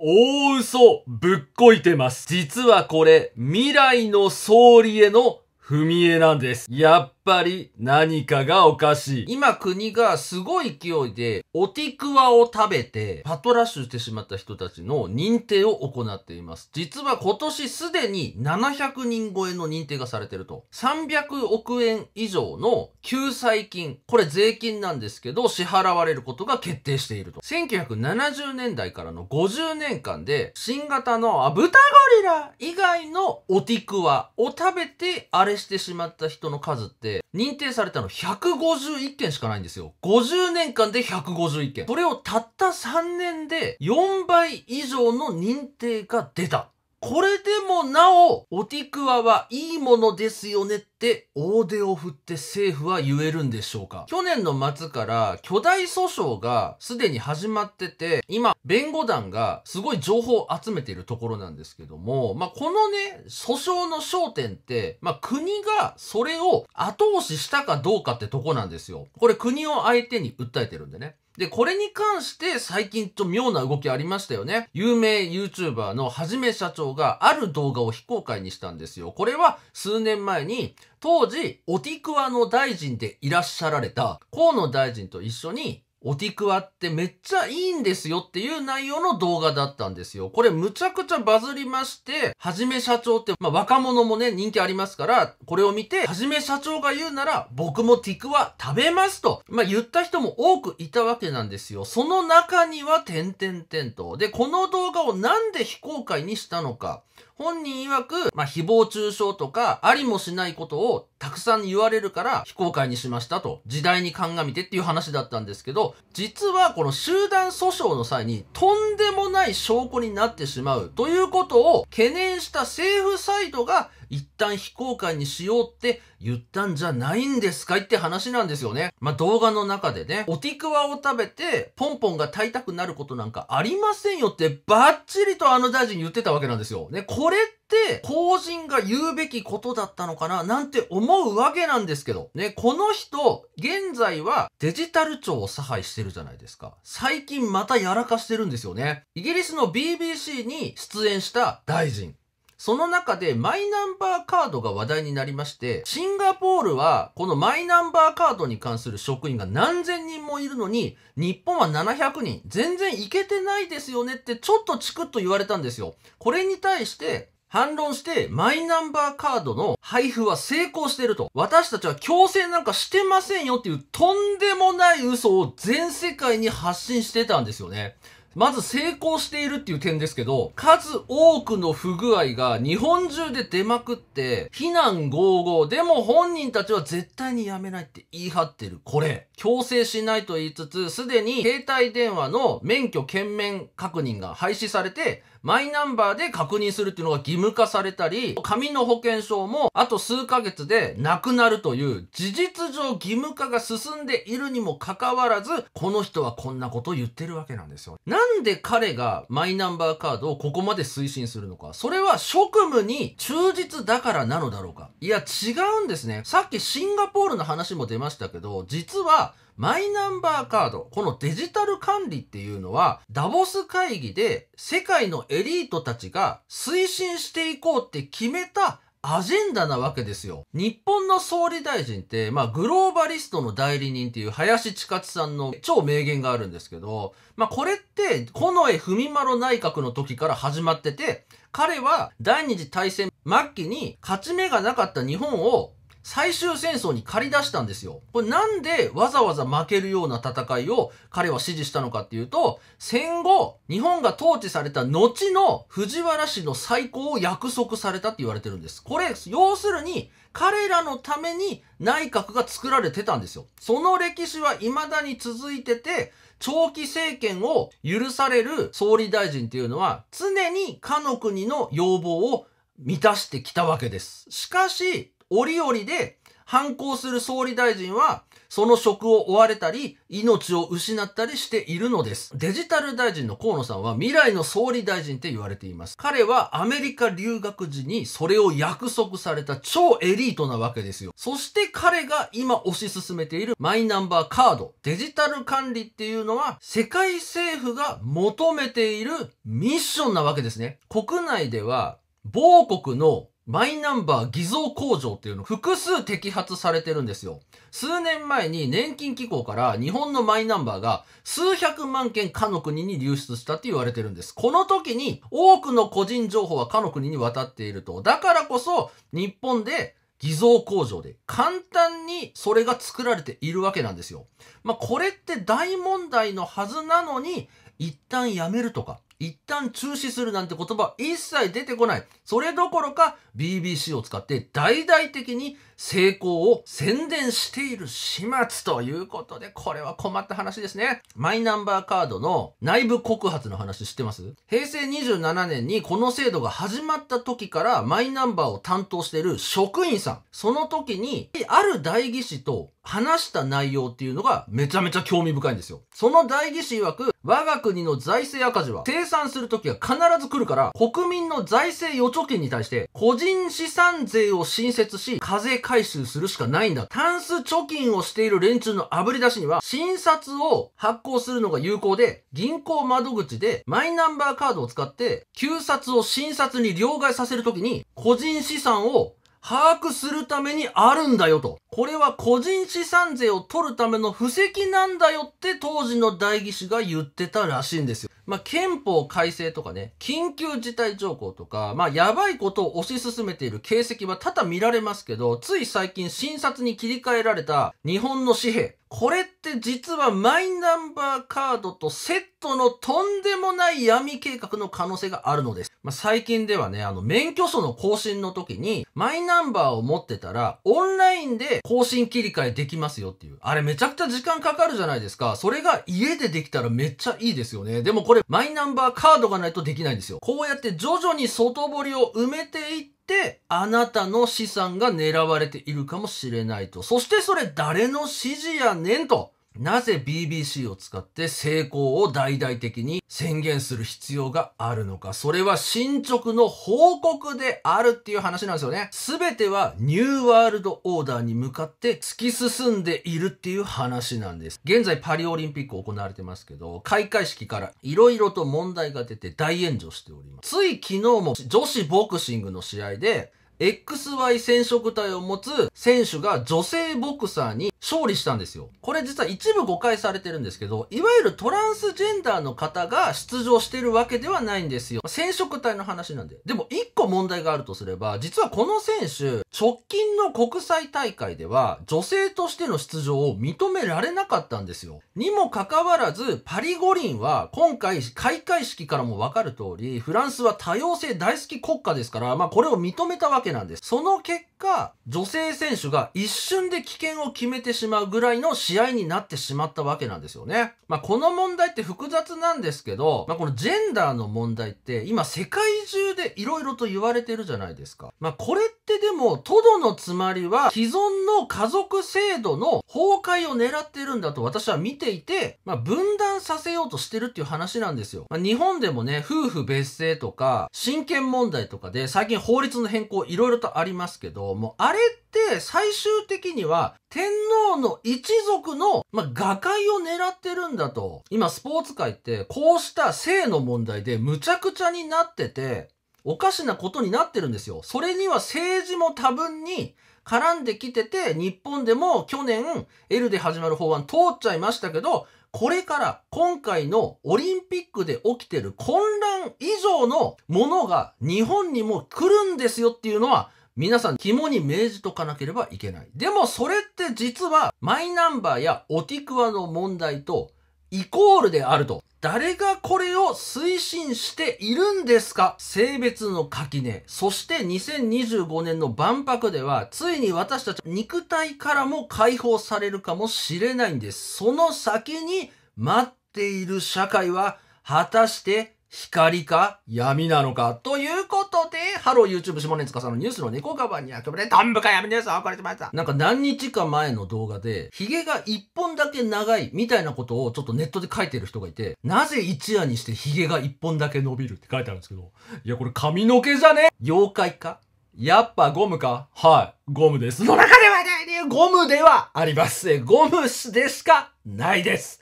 大嘘ぶっこいてます。実はこれ、未来の総理への踏み絵なんです。やっぱり何かがおかしい。今国がすごい勢いで、おティクワを食べて、パトラッシュしてしまった人たちの認定を行っています。実は今年すでに700人超えの認定がされてると。300億円以上の救済金、これ税金なんですけど、支払われることが決定していると。1970年代からの50年間で、新型の、あ、豚ゴリラ以外のおティクワを食べて、あれしてしまった人の数って、認定されたの151件しかないんですよ。50年間で151件。それをたった3年で4倍以上の認定が出た。これでもなお、おティクワはいいものですよねって大手を振って政府は言えるんでしょうか去年の末から巨大訴訟がすでに始まってて、今、弁護団がすごい情報を集めているところなんですけども、まあ、このね、訴訟の焦点って、まあ、国がそれを後押ししたかどうかってとこなんですよ。これ国を相手に訴えてるんでね。で、これに関して最近ちょ妙な動きありましたよね。有名 YouTuber のはじめ社長がある動画を非公開にしたんですよ。これは数年前に当時、オティクワの大臣でいらっしゃられた河野大臣と一緒におティクワってめっちゃいいんですよっていう内容の動画だったんですよ。これむちゃくちゃバズりまして、はじめ社長って、まあ若者もね、人気ありますから、これを見て、はじめ社長が言うなら、僕もティクワ食べますと、まあ言った人も多くいたわけなんですよ。その中には、点々点と。で、この動画をなんで非公開にしたのか。本人曰く、まあ、誹謗中傷とか、ありもしないことをたくさん言われるから、非公開にしましたと、時代に鑑みてっていう話だったんですけど、実はこの集団訴訟の際にとんでもない証拠になってしまうということを懸念した政府サイトが一旦非公開にしようって言ったんじゃないんですかいって話なんですよね。まあ、動画の中でね、おティクワを食べて、ポンポンが炊いたくなることなんかありませんよって、バッチリとあの大臣言ってたわけなんですよ。ね、これって、公人が言うべきことだったのかななんて思うわけなんですけど。ね、この人、現在はデジタル庁を差配してるじゃないですか。最近またやらかしてるんですよね。イギリスの BBC に出演した大臣。その中でマイナンバーカードが話題になりまして、シンガポールはこのマイナンバーカードに関する職員が何千人もいるのに、日本は700人、全然いけてないですよねってちょっとチクッと言われたんですよ。これに対して、反論して、マイナンバーカードの配布は成功してると。私たちは強制なんかしてませんよっていうとんでもない嘘を全世界に発信してたんですよね。まず成功しているっていう点ですけど、数多くの不具合が日本中で出まくって、非難合合、でも本人たちは絶対にやめないって言い張ってる。これ、強制しないと言いつつ、すでに携帯電話の免許減免確認が廃止されて、マイナンバーで確認するっていうのが義務化されたり、紙の保険証もあと数ヶ月でなくなるという事実上義務化が進んでいるにもかかわらず、この人はこんなことを言ってるわけなんですよ。なんで彼がマイナンバーカードをここまで推進するのか。それは職務に忠実だからなのだろうか。いや、違うんですね。さっきシンガポールの話も出ましたけど、実は、マイナンバーカード、このデジタル管理っていうのは、ダボス会議で世界のエリートたちが推進していこうって決めたアジェンダなわけですよ。日本の総理大臣って、まあ、グローバリストの代理人っていう林千勝さんの超名言があるんですけど、まあ、これって、近衛文丸内閣の時から始まってて、彼は第二次大戦末期に勝ち目がなかった日本を最終戦争に借り出したんですよ。これなんでわざわざ負けるような戦いを彼は支持したのかっていうと、戦後、日本が統治された後の藤原氏の再興を約束されたって言われてるんです。これ、要するに、彼らのために内閣が作られてたんですよ。その歴史は未だに続いてて、長期政権を許される総理大臣っていうのは、常にかの国の要望を満たしてきたわけです。しかし、折々で反抗する総理大臣は、その職を追われたり、命を失ったりしているのです。デジタル大臣の河野さんは未来の総理大臣って言われています。彼はアメリカ留学時にそれを約束された超エリートなわけですよ。そして彼が今推し進めているマイナンバーカード、デジタル管理っていうのは世界政府が求めているミッションなわけですね。国内では某国のマイナンバー偽造工場っていうの複数摘発されてるんですよ。数年前に年金機構から日本のマイナンバーが数百万件かの国に流出したって言われてるんです。この時に多くの個人情報はかの国に渡っていると。だからこそ日本で偽造工場で簡単にそれが作られているわけなんですよ。まあ、これって大問題のはずなのに一旦やめるとか一旦中止するなんて言葉一切出てこない。それどころか BBC を使って大々的に成功を宣伝している始末ということで、これは困った話ですね。マイナンバーカードの内部告発の話知ってます平成27年にこの制度が始まった時からマイナンバーを担当している職員さん、その時に、ある代議士と話した内容っていうのがめちゃめちゃ興味深いんですよ。その代議士曰く、我が国の財政赤字は生産するときは必ず来るから、国民の財政預貯金に対して、個人資産税を新設し、課税回収するしかないんだ。タンス貯金をしている連中の炙り出しには、診察を発行するのが有効で、銀行窓口でマイナンバーカードを使って、旧札を診察に両替させるときに、個人資産を把握するためにあるんだよと。これは個人資産税を取るための布石なんだよって当時の代議士が言ってたらしいんですよ。まあ、憲法改正とかね、緊急事態条項とか、まあ、やばいことを推し進めている形跡は多々見られますけど、つい最近診察に切り替えられた日本の紙幣。これって実はマイナンバーカードとセットのとんでもない闇計画の可能性があるのです。まあ、最近ではね、あの、免許証の更新の時に、マイナンバーを持ってたら、オンラインで更新切り替えできますよっていう。あれめちゃくちゃ時間かかるじゃないですか。それが家でできたらめっちゃいいですよね。でもこれれマイナンバーカードがないとできないんですよ。こうやって徐々に外堀を埋めていって、あなたの資産が狙われているかもしれないと。そしてそれ誰の指示やねんと。なぜ BBC を使って成功を大々的に宣言する必要があるのか。それは進捗の報告であるっていう話なんですよね。すべてはニューワールドオーダーに向かって突き進んでいるっていう話なんです。現在パリオリンピック行われてますけど、開会式から色々と問題が出て大炎上しております。つい昨日も女子ボクシングの試合で XY 染色体を持つ選手が女性ボクサーに勝利したんですよ。これ実は一部誤解されてるんですけど、いわゆるトランスジェンダーの方が出場してるわけではないんですよ。染色体の話なんで。でも一個問題があるとすれば、実はこの選手、直近の国際大会では女性としての出場を認められなかったんですよ。にもかかわらず、パリ五輪は今回開会式からもわかる通り、フランスは多様性大好き国家ですから、まあこれを認めたわけけなんです。その結果、女性選手が一瞬で危険を決めてしまうぐらいの試合になってしまったわけなんですよね。まあ、この問題って複雑なんですけど、まあ、このジェンダーの問題って今世界中で色々と言われてるじゃないですか。まあ、これってでも、トドのつまりは既存の家族制度の崩壊を狙ってるんだと私は見ていて、まあ、分断させようとしてるっていう話なんですよ。まあ、日本でもね、夫婦別姓とか、親権問題とかで最近法律の変更いろいろとありますけど、もうあれって最終的には天皇の一族の、まあ、瓦解を狙ってるんだと。今スポーツ界ってこうした性の問題でむちゃくちゃになってて、おかしなことになってるんですよ。それには政治も多分に絡んできてて、日本でも去年、L で始まる法案通っちゃいましたけど、これから今回のオリンピックで起きてる混乱以上のものが日本にも来るんですよっていうのは皆さん肝に銘じとかなければいけない。でもそれって実はマイナンバーやオティクワの問題とイコールであると。誰がこれを推進しているんですか性別の垣根。そして2025年の万博では、ついに私たち肉体からも解放されるかもしれないんです。その先に待っている社会は、果たして光か闇なのかということで、ハロー YouTube 下根塚さんのニュースの猫カバーに役ぶれ、んぶか闇ニュースを送れてました。なんか何日か前の動画で、髭が一本だけ長いみたいなことをちょっとネットで書いてる人がいて、なぜ一夜にして髭が一本だけ伸びるって書いてあるんですけど、いやこれ髪の毛じゃね妖怪かやっぱゴムかはい、ゴムです。の中ではねゴムではあります。ゴムでしかないです。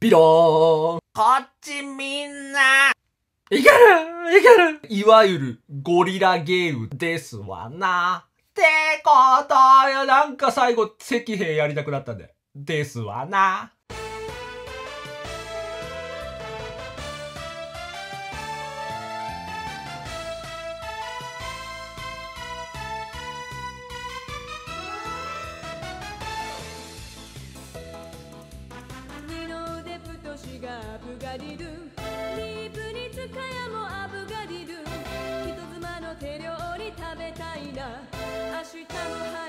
ビローン。こっちみんな。いけるいけるいわゆるゴリラゲームですわな。ってことよ。なんか最後、赤兵やりたくなったんで。ですわな。ぶがりるリープに使やもあぶがりる人妻の手料理食べたいな明日の